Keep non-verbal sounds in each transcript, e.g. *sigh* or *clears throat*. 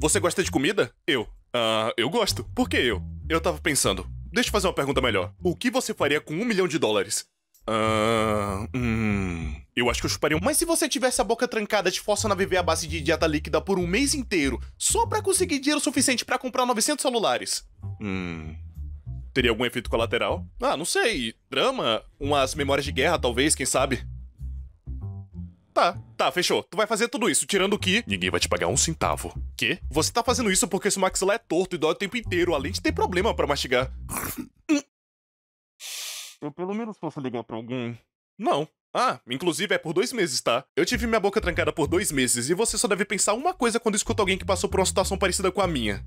Você gosta de comida? Eu. Ah, eu gosto. Por que eu? Eu tava pensando. Deixa eu fazer uma pergunta melhor. O que você faria com um milhão de dólares? Ah, hum, eu acho que eu chuparia um. Mas se você tivesse a boca trancada, te forçando a viver à base de dieta líquida por um mês inteiro, só para conseguir dinheiro suficiente para comprar 900 celulares. Hum. Teria algum efeito colateral? Ah, não sei. Drama? Umas memórias de guerra, talvez, quem sabe? Tá, tá, fechou. Tu vai fazer tudo isso, tirando o que ninguém vai te pagar um centavo. Que? Você tá fazendo isso porque esse maxilar é torto e dói o tempo inteiro, além de ter problema para mastigar. Eu pelo menos posso ligar pra alguém. Não. Ah, inclusive é por dois meses, tá? Eu tive minha boca trancada por dois meses e você só deve pensar uma coisa quando escuta alguém que passou por uma situação parecida com a minha.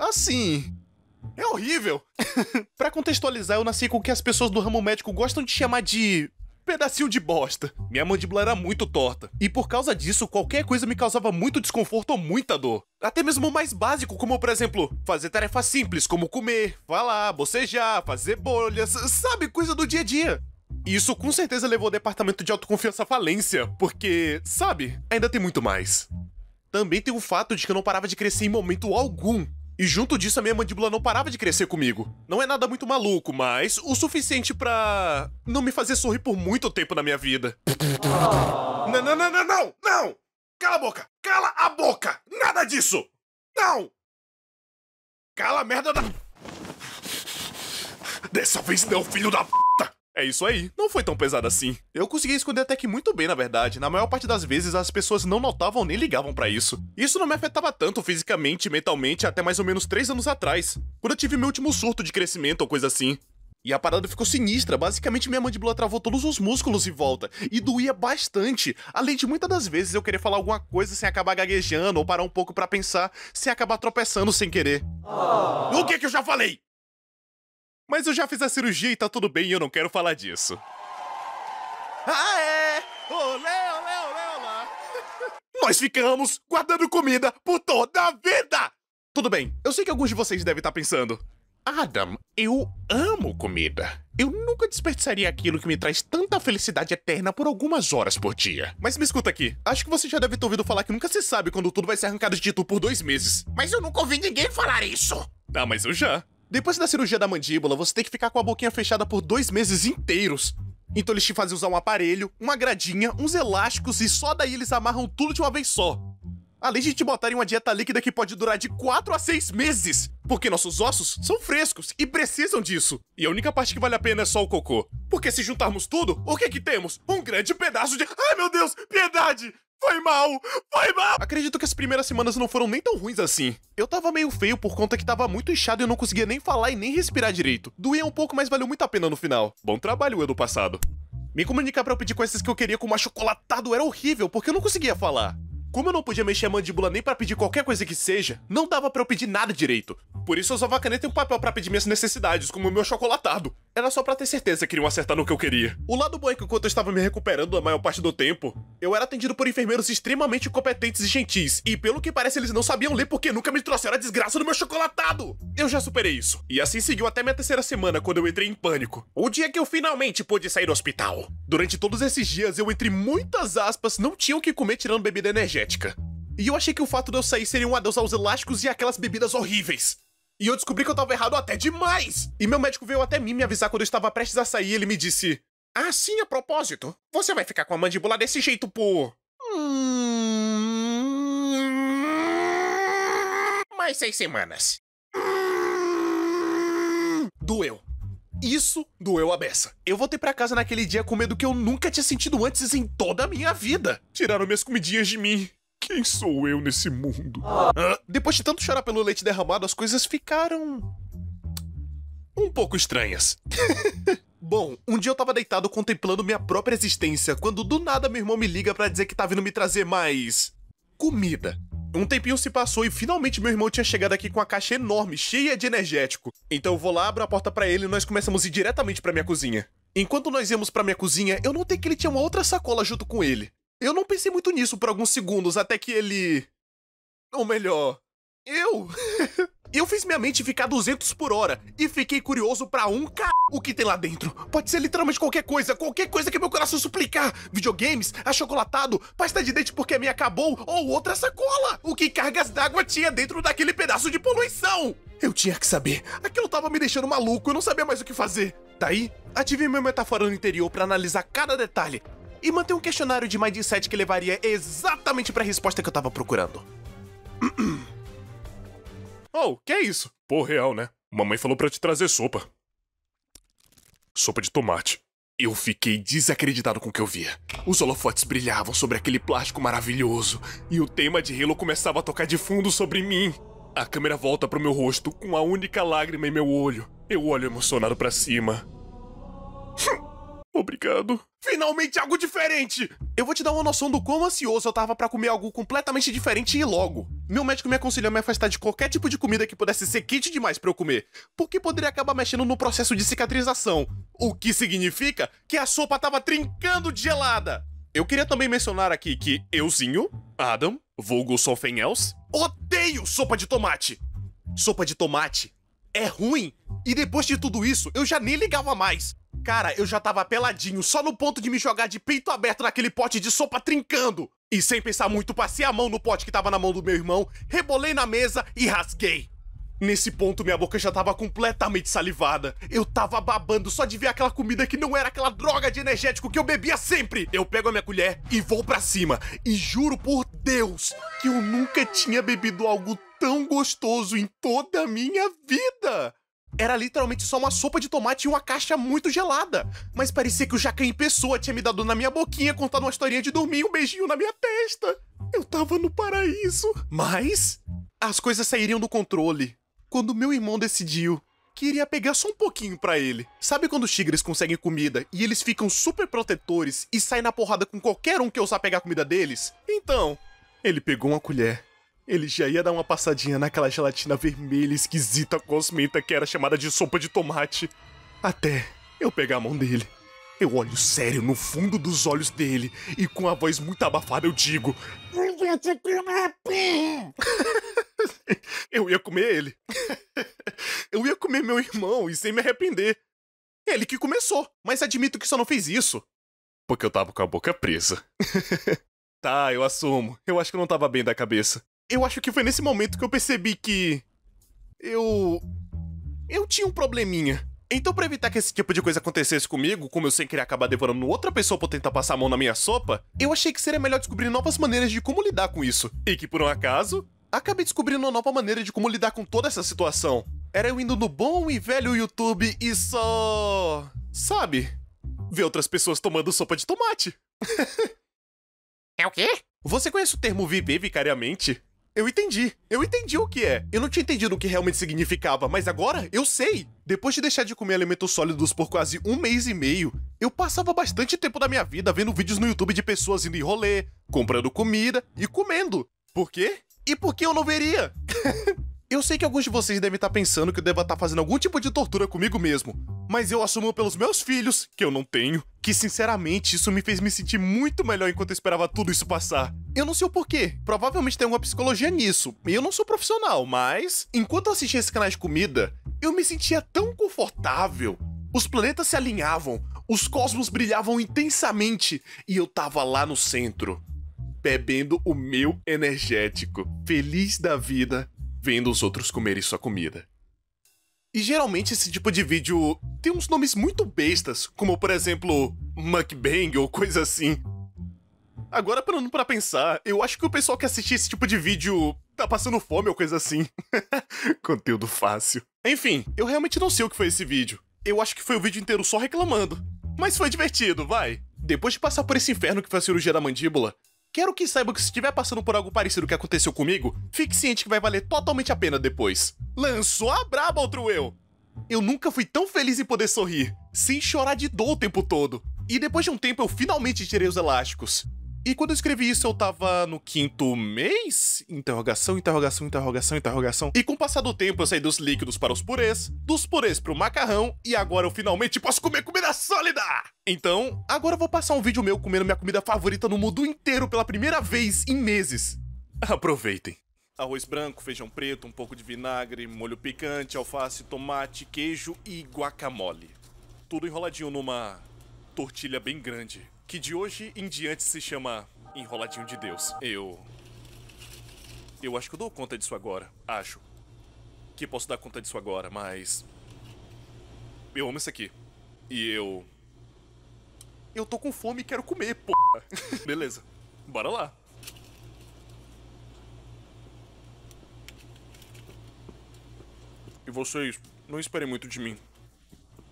Assim. É horrível! *laughs* para contextualizar, eu nasci com o que as pessoas do ramo médico gostam de chamar de pedacinho de bosta. Minha mandíbula era muito torta, e por causa disso, qualquer coisa me causava muito desconforto ou muita dor. Até mesmo o mais básico, como por exemplo, fazer tarefas simples, como comer, falar, bocejar, fazer bolhas, sabe, coisa do dia a dia. Isso com certeza levou o departamento de autoconfiança à falência, porque, sabe, ainda tem muito mais. Também tem o fato de que eu não parava de crescer em momento algum. E junto disso a minha mandíbula não parava de crescer comigo. Não é nada muito maluco, mas o suficiente para não me fazer sorrir por muito tempo na minha vida. Não, não, não, não, não, não! Cala a boca! Cala a boca! Nada disso! Não! Cala a merda da... Dessa vez não, filho da p... É isso aí, não foi tão pesado assim. Eu consegui esconder até que muito bem, na verdade. Na maior parte das vezes, as pessoas não notavam nem ligavam para isso. Isso não me afetava tanto fisicamente e mentalmente até mais ou menos 3 anos atrás, quando eu tive meu último surto de crescimento ou coisa assim. E a parada ficou sinistra, basicamente minha mandíbula travou todos os músculos em volta, e doía bastante, além de muitas das vezes eu querer falar alguma coisa sem acabar gaguejando ou parar um pouco para pensar, sem acabar tropeçando sem querer. Oh. O que que eu já falei? Mas eu já fiz a cirurgia e tá tudo bem e eu não quero falar disso. Ah, é! Olé, olé, olé, olá! *laughs* Nós ficamos guardando comida por toda a vida! Tudo bem, eu sei que alguns de vocês devem estar tá pensando. Adam, eu amo comida. Eu nunca desperdiçaria aquilo que me traz tanta felicidade eterna por algumas horas por dia. Mas me escuta aqui, acho que você já deve ter ouvido falar que nunca se sabe quando tudo vai ser arrancado de tu por dois meses. Mas eu nunca ouvi ninguém falar isso! Ah, mas eu já. Depois da cirurgia da mandíbula, você tem que ficar com a boquinha fechada por dois meses inteiros. Então eles te fazem usar um aparelho, uma gradinha, uns elásticos e só daí eles amarram tudo de uma vez só. Além de te botarem uma dieta líquida que pode durar de 4 a 6 meses, porque nossos ossos são frescos e precisam disso. E a única parte que vale a pena é só o cocô. Porque se juntarmos tudo, o que que temos? Um grande pedaço de... Ai meu Deus, piedade! Foi mal! Foi mal! Acredito que as primeiras semanas não foram nem tão ruins assim. Eu tava meio feio por conta que tava muito inchado e eu não conseguia nem falar e nem respirar direito. Doía um pouco, mas valeu muito a pena no final. Bom trabalho, eu do passado. Me comunicar pra eu pedir coisas que eu queria como achocolatado era horrível, porque eu não conseguia falar. Como eu não podia mexer a mandíbula nem para pedir qualquer coisa que seja, não dava para eu pedir nada direito. Por isso eu usava caneta e um papel para pedir minhas necessidades, como o meu chocolatado. Era só para ter certeza que iriam acertar no que eu queria. O lado bom é que enquanto eu estava me recuperando a maior parte do tempo, eu era atendido por enfermeiros extremamente competentes e gentis, e pelo que parece eles não sabiam ler porque nunca me trouxeram a desgraça do meu chocolatado! Eu já superei isso, e assim seguiu até minha terceira semana, quando eu entrei em pânico. O dia que eu finalmente pude sair do hospital. Durante todos esses dias, eu, entre muitas aspas, não tinha o que comer tirando bebida energética. E eu achei que o fato de eu sair seria um adeus aos elásticos e aquelas bebidas horríveis. E eu descobri que eu tava errado até demais! E meu médico veio até mim me avisar quando eu estava prestes a sair e ele me disse: ah, sim, a propósito. Você vai ficar com a mandíbula desse jeito por. Mais seis semanas. Doeu. Isso doeu a beça. Eu voltei para casa naquele dia com medo que eu nunca tinha sentido antes em toda a minha vida. Tiraram minhas comidinhas de mim. Quem sou eu nesse mundo? Ah, depois de tanto chorar pelo leite derramado, as coisas ficaram. um pouco estranhas. *laughs* Bom, um dia eu tava deitado contemplando minha própria existência quando do nada meu irmão me liga para dizer que tá vindo me trazer mais. comida. Um tempinho se passou e finalmente meu irmão tinha chegado aqui com uma caixa enorme, cheia de energético. Então eu vou lá, abro a porta para ele e nós começamos a ir diretamente para minha cozinha. Enquanto nós íamos para minha cozinha, eu notei que ele tinha uma outra sacola junto com ele. Eu não pensei muito nisso por alguns segundos até que ele. Ou melhor, eu. *laughs* eu fiz minha mente ficar 200 por hora e fiquei curioso para um ca o que tem lá dentro. Pode ser literalmente qualquer coisa, qualquer coisa que meu coração suplicar. Videogames, achocolatado, pasta de dente porque a minha acabou, ou outra sacola. O que cargas d'água tinha dentro daquele pedaço de poluição? Eu tinha que saber. Aquilo tava me deixando maluco, eu não sabia mais o que fazer. Daí, tá ativei meu no interior para analisar cada detalhe e manter um questionário de mindset que levaria exatamente para a resposta que eu tava procurando. *clears throat* Oh, que é isso? Pô, real, né? Mamãe falou para te trazer sopa sopa de tomate. Eu fiquei desacreditado com o que eu via. Os holofotes brilhavam sobre aquele plástico maravilhoso e o tema de Halo começava a tocar de fundo sobre mim. A câmera volta para o meu rosto com a única lágrima em meu olho. Eu olho emocionado para cima. *laughs* Obrigado. Finalmente algo diferente! Eu vou te dar uma noção do quão ansioso eu tava para comer algo completamente diferente e logo. Meu médico me aconselhou a me afastar de qualquer tipo de comida que pudesse ser quente demais para eu comer, porque poderia acabar mexendo no processo de cicatrização. O que significa que a sopa tava trincando de gelada. Eu queria também mencionar aqui que euzinho, Adam, vulgo something else, odeio sopa de tomate. Sopa de tomate é ruim. E depois de tudo isso, eu já nem ligava mais. Cara, eu já tava peladinho, só no ponto de me jogar de peito aberto naquele pote de sopa trincando. E sem pensar muito, passei a mão no pote que tava na mão do meu irmão, rebolei na mesa e rasguei. Nesse ponto, minha boca já tava completamente salivada. Eu tava babando só de ver aquela comida que não era aquela droga de energético que eu bebia sempre. Eu pego a minha colher e vou para cima. E juro por Deus que eu nunca tinha bebido algo tão gostoso em toda a minha vida. Era literalmente só uma sopa de tomate e uma caixa muito gelada. Mas parecia que o Jacan em pessoa tinha me dado na minha boquinha, contado uma historinha de dormir e um beijinho na minha testa. Eu tava no paraíso. Mas as coisas sairiam do controle quando meu irmão decidiu que iria pegar só um pouquinho para ele. Sabe quando os tigres conseguem comida e eles ficam super protetores e saem na porrada com qualquer um que ousar pegar a comida deles? Então, ele pegou uma colher. Ele já ia dar uma passadinha naquela gelatina vermelha esquisita cosmenta que era chamada de sopa de tomate. Até eu pegar a mão dele. Eu olho sério no fundo dos olhos dele e com a voz muito abafada eu digo: pé! *laughs* *laughs* Eu ia comer ele. *laughs* Eu ia comer meu irmão e sem me arrepender. Ele que começou, mas admito que só não fez isso. Porque eu tava com a boca presa. *laughs* tá, eu assumo. Eu acho que eu não tava bem da cabeça. Eu acho que foi nesse momento que eu percebi que. Eu. Eu tinha um probleminha. Então, pra evitar que esse tipo de coisa acontecesse comigo, como eu sem querer acabar devorando outra pessoa por tentar passar a mão na minha sopa, eu achei que seria melhor descobrir novas maneiras de como lidar com isso. E que por um acaso, acabei descobrindo uma nova maneira de como lidar com toda essa situação. Era eu indo no bom e velho YouTube e só. Sabe? Ver outras pessoas tomando sopa de tomate. *laughs* é o quê? Você conhece o termo viver vicariamente? Eu entendi. Eu entendi o que é. Eu não tinha entendido o que realmente significava, mas agora eu sei. Depois de deixar de comer alimentos sólidos por quase um mês e meio, eu passava bastante tempo da minha vida vendo vídeos no YouTube de pessoas indo em rolê, comprando comida e comendo. Por quê? E por que eu não veria? *laughs* eu sei que alguns de vocês devem estar pensando que eu deva estar fazendo algum tipo de tortura comigo mesmo, mas eu assumo pelos meus filhos, que eu não tenho, que sinceramente isso me fez me sentir muito melhor enquanto eu esperava tudo isso passar. Eu não sei o porquê, provavelmente tem alguma psicologia nisso, e eu não sou profissional, mas enquanto eu assistia esse canal de comida, eu me sentia tão confortável. Os planetas se alinhavam, os cosmos brilhavam intensamente e eu tava lá no centro bebendo o meu energético, feliz da vida, vendo os outros comerem sua comida. E geralmente esse tipo de vídeo tem uns nomes muito bestas, como por exemplo, mukbang ou coisa assim. Agora parando pra pensar, eu acho que o pessoal que assiste esse tipo de vídeo tá passando fome ou coisa assim. *laughs* Conteúdo fácil. Enfim, eu realmente não sei o que foi esse vídeo. Eu acho que foi o vídeo inteiro só reclamando. Mas foi divertido, vai. Depois de passar por esse inferno que foi a cirurgia da mandíbula, Quero que saiba que se estiver passando por algo parecido que aconteceu comigo, fique ciente que vai valer totalmente a pena depois. Lançou a braba, outro eu! Eu nunca fui tão feliz em poder sorrir, sem chorar de dor o tempo todo. E depois de um tempo eu finalmente tirei os elásticos. E quando eu escrevi isso, eu tava no quinto mês? Interrogação, interrogação, interrogação, interrogação. E com o passar do tempo, eu saí dos líquidos para os purês, dos purês para o macarrão, e agora eu finalmente posso comer comida sólida! Então, agora eu vou passar um vídeo meu comendo minha comida favorita no mundo inteiro pela primeira vez em meses. Aproveitem. Arroz branco, feijão preto, um pouco de vinagre, molho picante, alface, tomate, queijo e guacamole. Tudo enroladinho numa tortilha bem grande que de hoje em diante se chama Enroladinho de Deus. Eu. Eu acho que eu dou conta disso agora. Acho. Que posso dar conta disso agora, mas. Eu amo isso aqui. E eu. Eu tô com fome e quero comer, porra. *laughs* Beleza. Bora lá. E vocês, não esperem muito de mim.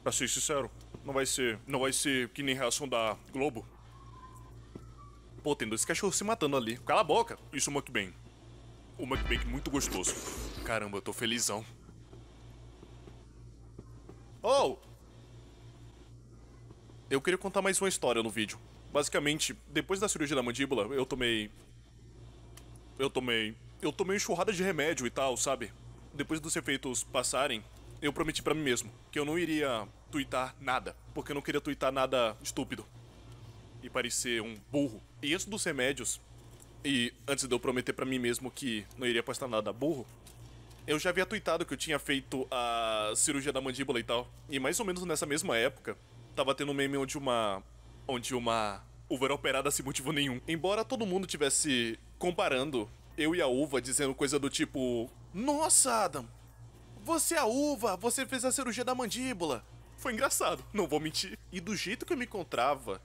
Pra ser sincero. Não vai ser. Não vai ser que nem reação da Globo. Pô, tem dois cachorros se matando ali. Cala a boca! Isso é um mukbang. Um mukbang muito gostoso. Caramba, eu tô felizão. Oh! Eu queria contar mais uma história no vídeo. Basicamente, depois da cirurgia da mandíbula, eu tomei. Eu tomei. Eu tomei enxurrada de remédio e tal, sabe? Depois dos efeitos passarem, eu prometi para mim mesmo que eu não iria twittar nada, porque eu não queria twittar nada estúpido e parecer um burro. E isso dos remédios, e antes de eu prometer para mim mesmo que não iria postar nada burro, eu já havia tweetado que eu tinha feito a cirurgia da mandíbula e tal. E mais ou menos nessa mesma época, tava tendo um meme onde uma. onde uma. uva era operada sem motivo nenhum. Embora todo mundo tivesse comparando eu e a uva, dizendo coisa do tipo: Nossa, Adam, você é a uva, você fez a cirurgia da mandíbula. Foi engraçado, não vou mentir. E do jeito que eu me encontrava,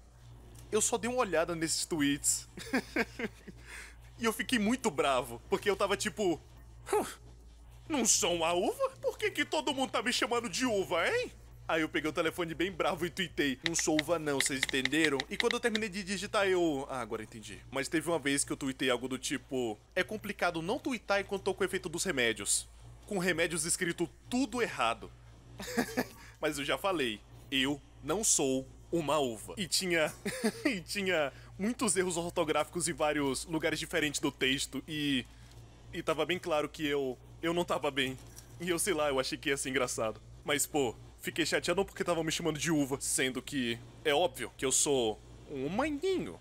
eu só dei uma olhada nesses tweets. *laughs* e eu fiquei muito bravo, porque eu tava tipo. Hum, não sou uma uva? Por que, que todo mundo tá me chamando de uva, hein? Aí eu peguei o telefone bem bravo e tuitei. Não sou uva não, vocês entenderam? E quando eu terminei de digitar, eu... Ah, agora entendi. Mas teve uma vez que eu tuitei algo do tipo... É complicado não tuitar enquanto tô com o efeito dos remédios com remédios escrito tudo errado. *laughs* Mas eu já falei, eu não sou uma uva. E tinha *laughs* e tinha muitos erros ortográficos em vários lugares diferentes do texto e e tava bem claro que eu eu não tava bem. E eu sei lá, eu achei que ia ser engraçado. Mas pô, fiquei chateado porque tava me chamando de uva, sendo que é óbvio que eu sou um maninho.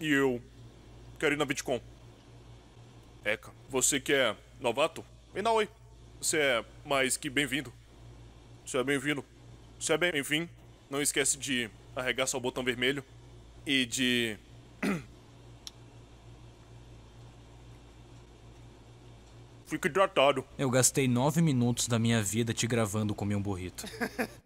E eu quero ir na VidCon. Eca, você que é novato? oi. você é mais que bem-vindo. Você é bem-vindo. Você é bem vindo não esquece de arregaçar o botão vermelho e de. *coughs* Fica hidratado. Eu gastei nove minutos da minha vida te gravando com meu burrito. *laughs*